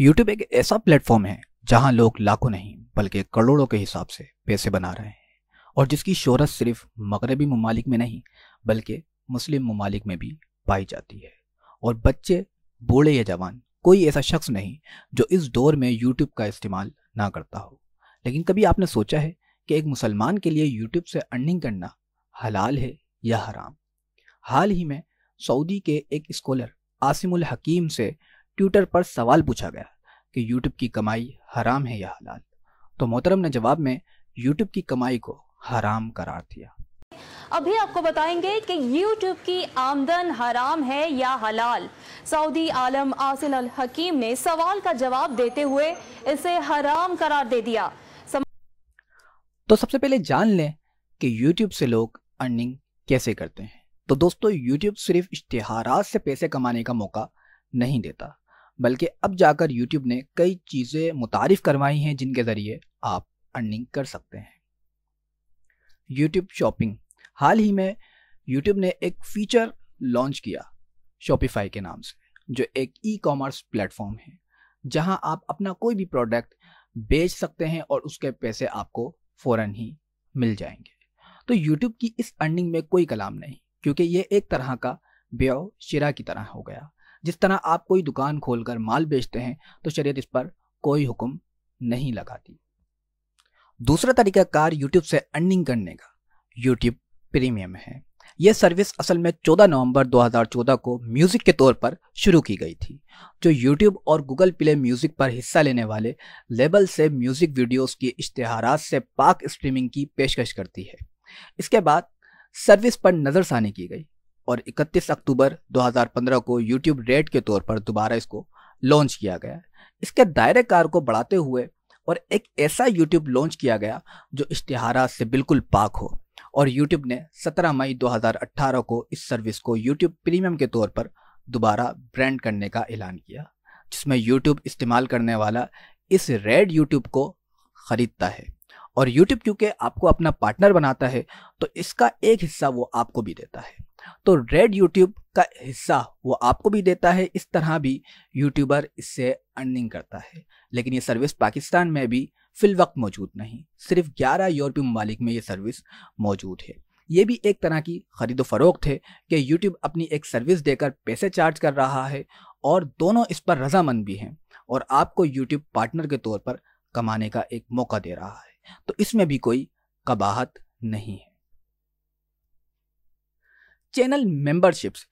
YouTube एक ऐसा platform है जहां लोग लाखों नहीं बल्कि करोड़ों के हिसाब से पैसे बना रहे हैं और जिसकी शोहरत सिर्फ मगरबी ममालिक में नहीं बल्कि मुस्लिम ममालिक में भी पाई जाती है और बच्चे बूढ़े या जवान कोई ऐसा शख्स नहीं जो इस दौर में यूट्यूब का इस्तेमाल ना करता हो लेकिन कभी आपने सोचा है कि एक मुसलमान के लिए यूट्यूब से अर्निंग करना हलाल है या हराम हाल ही में सऊदी के एक स्कॉलर आसिमुल हकीम से ट्विटर पर सवाल पूछा गया कि यूट्यूब की कमाई हराम है या हलाल तो मोहतरम ने जवाब में यूट्यूब की कमाई को हराम करार दिया अभी आपको बताएंगे कि YouTube की आमदन हराम है या हलाल सऊदी आलम आसिल अल हकीम ने सवाल का जवाब देते हुए इसे हराम करार दे दिया सम... तो सबसे पहले जान लें कि YouTube से लोग अर्निंग कैसे करते हैं तो दोस्तों YouTube सिर्फ इश्तेहार से पैसे कमाने का मौका नहीं देता बल्कि अब जाकर यूट्यूब ने कई चीज़ें मुतारफ़ करवाई हैं जिनके ज़रिए आप अर्निंग कर सकते हैं यूट्यूब शॉपिंग हाल ही में यूट्यूब ने एक फ़ीचर लॉन्च किया Shopify के नाम से जो एक ई कॉमर्स प्लेटफॉर्म है जहां आप अपना कोई भी प्रोडक्ट बेच सकते हैं और उसके पैसे आपको फ़ौर ही मिल जाएंगे तो यूट्यूब की इस अर्निंग में कोई कलाम नहीं क्योंकि ये एक तरह का ब्यव शिरा की तरह हो गया जिस तरह आप कोई दुकान खोलकर माल बेचते हैं तो शरीयत इस पर कोई हुक्म नहीं लगाती दूसरा तरीका कार यूट्यूब से अर्निंग करने का यूट्यूब प्रीमियम है यह सर्विस असल में 14 नवंबर 2014 को म्यूज़िक के तौर पर शुरू की गई थी जो यूट्यूब और गूगल प्ले म्यूज़िक पर हिस्सा लेने वाले लेबल से म्यूज़िक वीडियोस की इश्तहार से पाक स्ट्रीमिंग की पेशकश करती है इसके बाद सर्विस पर नज़रसानी की गई और 31 अक्टूबर 2015 को यूट्यूब रेड के तौर पर दोबारा इसको लॉन्च किया गया इसके दायरे कार को बढ़ाते हुए और एक ऐसा यूट्यूब लॉन्च किया गया जो इश्तहारा से बिल्कुल पाक हो और यूट्यूब ने 17 मई 2018 को इस सर्विस को यूट्यूब प्रीमियम के तौर पर दोबारा ब्रांड करने का ऐलान किया जिसमें यूट्यूब इस्तेमाल करने वाला इस रेड यूट्यूब को ख़रीदता है और यूट्यूब क्योंकि आपको अपना पार्टनर बनाता है तो इसका एक हिस्सा वो आपको भी देता है तो रेड यूट्यूब का हिस्सा वो आपको भी देता है इस तरह भी यूट्यूबर इससे अर्निंग करता है लेकिन ये सर्विस पाकिस्तान में भी फिल वक्त मौजूद नहीं सिर्फ 11 यूरोपीय ममालिक में ये सर्विस मौजूद है ये भी एक तरह की खरीद फरोख्त है कि यूट्यूब अपनी एक सर्विस देकर पैसे चार्ज कर रहा है और दोनों इस पर रजामंद भी हैं और आपको यूट्यूब पार्टनर के तौर पर कमाने का एक मौका दे रहा है तो इसमें भी कोई कबाहत नहीं है चैनल मेंबरशिप्स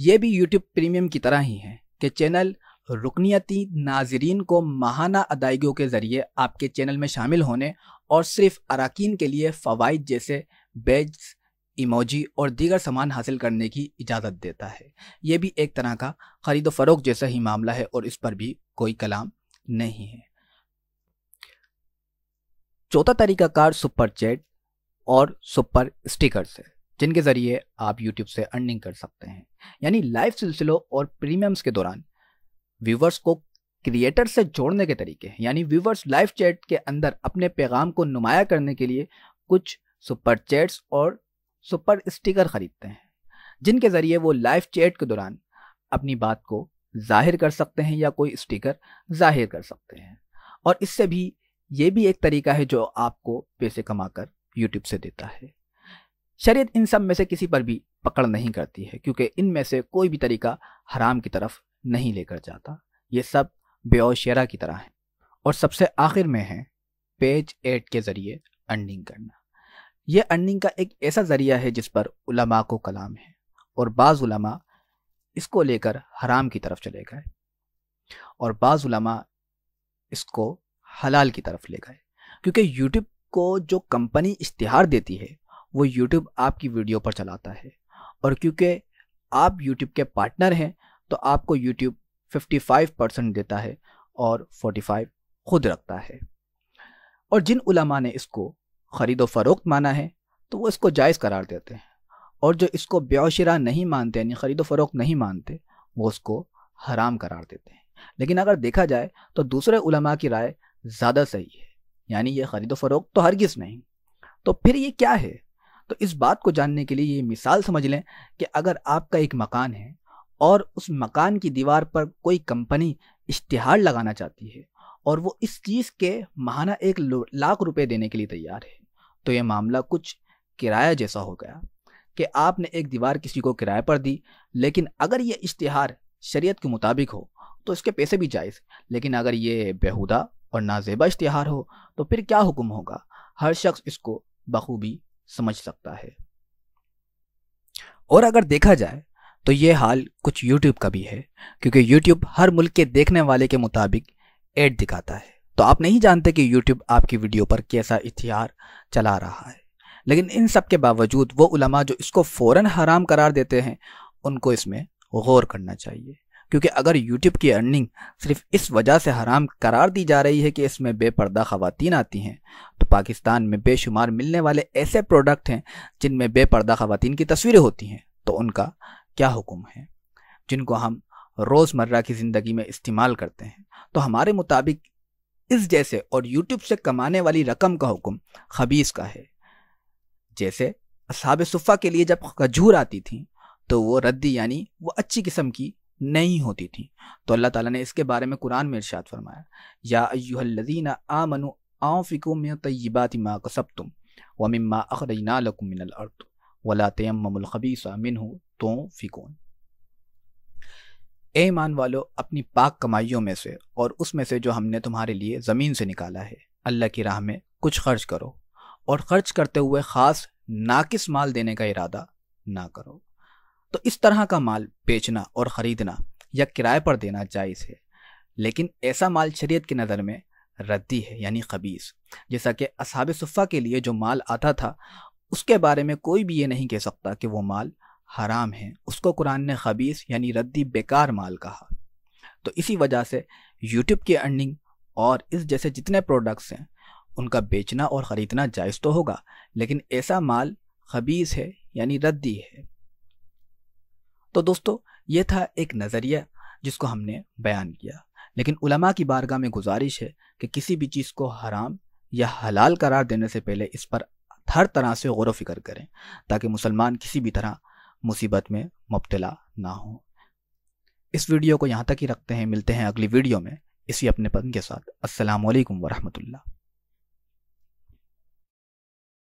ये भी यूट्यूब प्रीमियम की तरह ही हैं कि चैनल रुकनीती नाजरीन को माहाना अदायगियों के ज़रिए आपके चैनल में शामिल होने और सिर्फ अरकान के लिए फ़वाद जैसे बेज इमोजी और दीगर सामान हासिल करने की इजाज़त देता है ये भी एक तरह का खरीदो फरोख जैसा ही मामला है और इस पर भी कोई कलाम नहीं है चौथा कार सुपर चैट और सुपर स्टिकर्स है जिनके ज़रिए आप यूट्यूब से अर्निंग कर सकते हैं यानी लाइव सिलसिलों और प्रीमियम्स के दौरान व्यूवर्स को क्रिएटर से जोड़ने के तरीके यानी व्यूवर्स लाइव चैट के अंदर अपने पैगाम को नुमाया करने के लिए कुछ सुपर चैट्स और सुपर स्टिकर खरीदते हैं जिनके ज़रिए वो लाइव चैट के दौरान अपनी बात को जाहिर कर सकते हैं या कोई स्टिकर जाहिर कर सकते हैं और इससे भी ये भी एक तरीका है जो आपको पैसे कमाकर यूट्यूब से देता है शरीयत इन सब में से किसी पर भी पकड़ नहीं करती है क्योंकि इनमें से कोई भी तरीका हराम की तरफ नहीं लेकर जाता ये सब बेओशरा की तरह है और सबसे आखिर में है पेज एट के ज़रिए अर्निंग करना यह अर्निंग का एक ऐसा ज़रिया है जिस पर उलमा को कलाम है और बाज़ उलमा इसको लेकर हराम की तरफ चले गए और बाज़ उलमा इसको हलाल की तरफ ले गए क्योंकि यूट्यूब को जो कंपनी इश्तहार देती है वो यूट्यूब आपकी वीडियो पर चलाता है और क्योंकि आप यूट्यूब के पार्टनर हैं तो आपको यूट्यूब 55 परसेंट देता है और 45 खुद रखता है और जिन उलमा ने इसको ख़रीदो फरोख्त माना है तो वो इसको जायज़ करार देते हैं और जो इसको ब्योशरा नहीं मानते यानी ख़रीदो फरोख्त नहीं मानते वो उसको हराम करार देते हैं लेकिन अगर देखा जाए तो दूसरे उलमा की राय ज़्यादा सही है यानी ये ख़रीदो फरोख्त तो हरगिज़ नहीं तो फिर ये क्या है तो इस बात को जानने के लिए ये मिसाल समझ लें कि अगर आपका एक मकान है और उस मकान की दीवार पर कोई कंपनी इश्तहार लगाना चाहती है और वो इस चीज़ के महाना एक लाख रुपए देने के लिए तैयार है तो ये मामला कुछ किराया जैसा हो गया कि आपने एक दीवार किसी को किराए पर दी लेकिन अगर ये इश्तहार शरीयत के मुताबिक हो तो इसके पैसे भी जायज़ लेकिन अगर ये बेहुदा और नाजेबा इश्तहार हो तो फिर क्या हुक्म होगा हर शख्स इसको बखूबी समझ सकता है और अगर देखा जाए तो ये हाल कुछ YouTube का भी है क्योंकि YouTube हर मुल्क के देखने वाले के मुताबिक एड दिखाता है तो आप नहीं जानते कि YouTube आपकी वीडियो पर कैसा इतिहार चला रहा है लेकिन इन सब के बावजूद वो उलमा जो इसको फ़ौर हराम करार देते हैं उनको इसमें गौर करना चाहिए क्योंकि अगर यूट्यूब की अर्निंग सिर्फ इस वजह से हराम करार दी जा रही है कि इसमें बेपर्दा खातन आती हैं तो पाकिस्तान में बेशुमार मिलने वाले ऐसे प्रोडक्ट हैं जिनमें बेपर्दा खातन की तस्वीरें होती हैं तो उनका क्या हुक्म है जिनको हम रोज़मर्रा की ज़िंदगी में इस्तेमाल करते हैं तो हमारे मुताबिक इस जैसे और यूट्यूब से कमाने वाली रकम का हुक्म खबीस का है जैसे असाब सुफ़ा के लिए जब खजूर आती थी तो वो रद्दी यानी वो अच्छी किस्म की नहीं होती थी तो अल्लाह ताला ने इसके बारे में कुरान में इरशाद फरमाया या अयुहल्लजीन आमनु आफ़िको में तय्यबात माँ कसब तुम अखरजना लकुम मिनल अर्द वला तयमलखबीसा मिन हो तो फ़िकोन ए ईमान वालों अपनी पाक कमाइयों में से और उसमें से जो हमने तुम्हारे लिए ज़मीन से निकाला है अल्लाह की राह में कुछ खर्च करो और ख़र्च करते हुए ख़ास नाकिस माल देने का इरादा ना करो तो इस तरह का माल बेचना और ख़रीदना या किराए पर देना जायज़ है लेकिन ऐसा माल शरीयत की नज़र में रद्दी है यानी खबीस जैसा कि असहाब सुफ़ा के लिए जो माल आता था उसके बारे में कोई भी ये नहीं कह सकता कि वो माल हराम है उसको कुरान ने खबीस यानी रद्दी बेकार माल कहा तो इसी वजह से यूट्यूब की अर्निंग और इस जैसे जितने प्रोडक्ट्स हैं उनका बेचना और ख़रीदना जायज़ तो होगा लेकिन ऐसा माल खबीस है यानी रद्दी है तो दोस्तों ये था एक नज़रिया जिसको हमने बयान किया लेकिन उलमा की बारगाह में गुजारिश है कि किसी भी चीज़ को हराम या हलाल करार देने से पहले इस पर हर तरह से गौर फिक्र करें ताकि मुसलमान किसी भी तरह मुसीबत में मुबतला ना हो इस वीडियो को यहाँ तक ही रखते हैं मिलते हैं अगली वीडियो में इसी अपने पन के साथ असलकम वरहमल्ला